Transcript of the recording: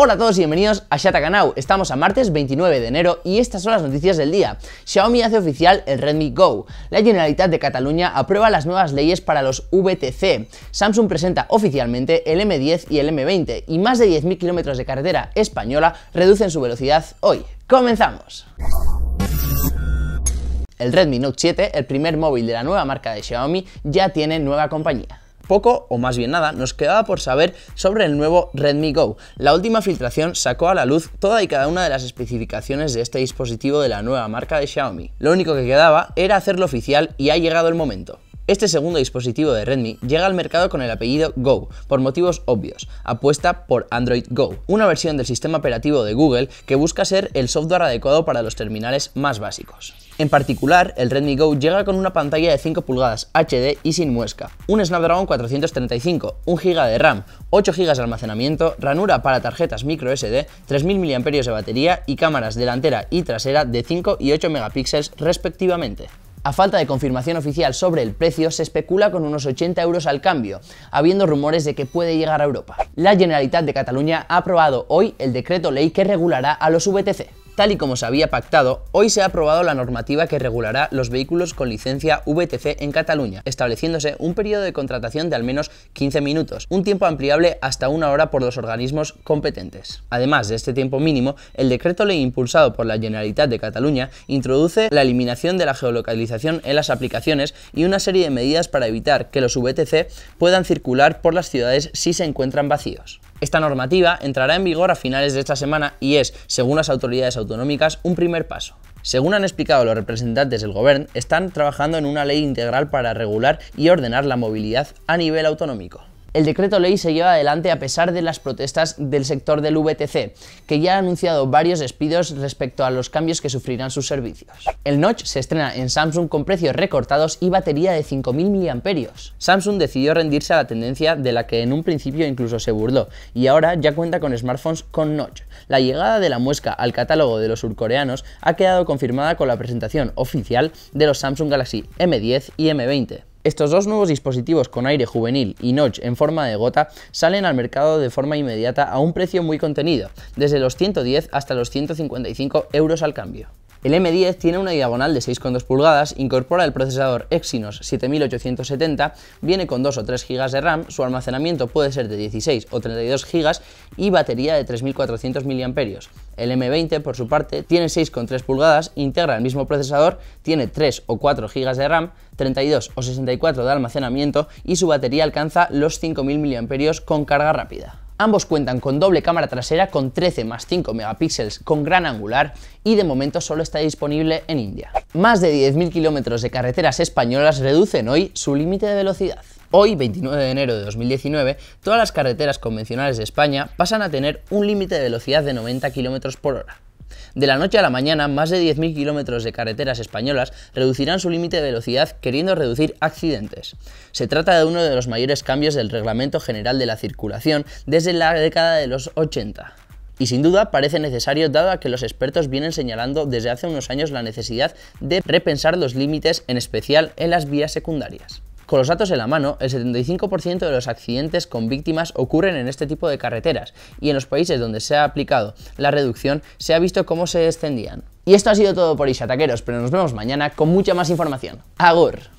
Hola a todos y bienvenidos a Shataka Estamos a martes 29 de enero y estas son las noticias del día. Xiaomi hace oficial el Redmi Go. La Generalitat de Cataluña aprueba las nuevas leyes para los VTC. Samsung presenta oficialmente el M10 y el M20 y más de 10.000 kilómetros de carretera española reducen su velocidad hoy. ¡Comenzamos! El Redmi Note 7, el primer móvil de la nueva marca de Xiaomi, ya tiene nueva compañía poco o más bien nada nos quedaba por saber sobre el nuevo Redmi Go. La última filtración sacó a la luz toda y cada una de las especificaciones de este dispositivo de la nueva marca de Xiaomi. Lo único que quedaba era hacerlo oficial y ha llegado el momento. Este segundo dispositivo de Redmi llega al mercado con el apellido Go, por motivos obvios. Apuesta por Android Go, una versión del sistema operativo de Google que busca ser el software adecuado para los terminales más básicos. En particular, el Redmi Go llega con una pantalla de 5 pulgadas HD y sin muesca, un Snapdragon 435, 1 GB de RAM, 8 GB de almacenamiento, ranura para tarjetas microSD, 3000 mAh de batería y cámaras delantera y trasera de 5 y 8 megapíxeles respectivamente. A falta de confirmación oficial sobre el precio, se especula con unos 80 euros al cambio, habiendo rumores de que puede llegar a Europa. La Generalitat de Cataluña ha aprobado hoy el decreto ley que regulará a los VTC. Tal y como se había pactado, hoy se ha aprobado la normativa que regulará los vehículos con licencia VTC en Cataluña, estableciéndose un periodo de contratación de al menos 15 minutos, un tiempo ampliable hasta una hora por los organismos competentes. Además de este tiempo mínimo, el decreto ley impulsado por la Generalitat de Cataluña introduce la eliminación de la geolocalización en las aplicaciones y una serie de medidas para evitar que los VTC puedan circular por las ciudades si se encuentran vacíos. Esta normativa entrará en vigor a finales de esta semana y es, según las autoridades autonómicas, un primer paso. Según han explicado los representantes del gobierno, están trabajando en una ley integral para regular y ordenar la movilidad a nivel autonómico. El decreto ley se lleva adelante a pesar de las protestas del sector del VTC, que ya ha anunciado varios despidos respecto a los cambios que sufrirán sus servicios. El Notch se estrena en Samsung con precios recortados y batería de 5.000 mAh. Samsung decidió rendirse a la tendencia de la que en un principio incluso se burló, y ahora ya cuenta con smartphones con Notch. La llegada de la muesca al catálogo de los surcoreanos ha quedado confirmada con la presentación oficial de los Samsung Galaxy M10 y M20. Estos dos nuevos dispositivos con aire juvenil y notch en forma de gota salen al mercado de forma inmediata a un precio muy contenido, desde los 110 hasta los 155 euros al cambio. El M10 tiene una diagonal de 6,2 pulgadas, incorpora el procesador Exynos 7870, viene con 2 o 3 GB de RAM, su almacenamiento puede ser de 16 o 32 GB y batería de 3400 mAh. El M20, por su parte, tiene 6,3 pulgadas, integra el mismo procesador, tiene 3 o 4 GB de RAM, 32 o 64 de almacenamiento y su batería alcanza los 5000 mAh con carga rápida. Ambos cuentan con doble cámara trasera con 13 más 5 megapíxeles con gran angular y de momento solo está disponible en India. Más de 10.000 kilómetros de carreteras españolas reducen hoy su límite de velocidad. Hoy, 29 de enero de 2019, todas las carreteras convencionales de España pasan a tener un límite de velocidad de 90 km por hora. De la noche a la mañana, más de 10.000 kilómetros de carreteras españolas reducirán su límite de velocidad queriendo reducir accidentes. Se trata de uno de los mayores cambios del Reglamento General de la Circulación desde la década de los 80. Y sin duda parece necesario dado a que los expertos vienen señalando desde hace unos años la necesidad de repensar los límites, en especial en las vías secundarias. Con los datos en la mano, el 75% de los accidentes con víctimas ocurren en este tipo de carreteras y en los países donde se ha aplicado la reducción se ha visto cómo se descendían. Y esto ha sido todo por hoy, ataqueros, pero nos vemos mañana con mucha más información. ¡Agur!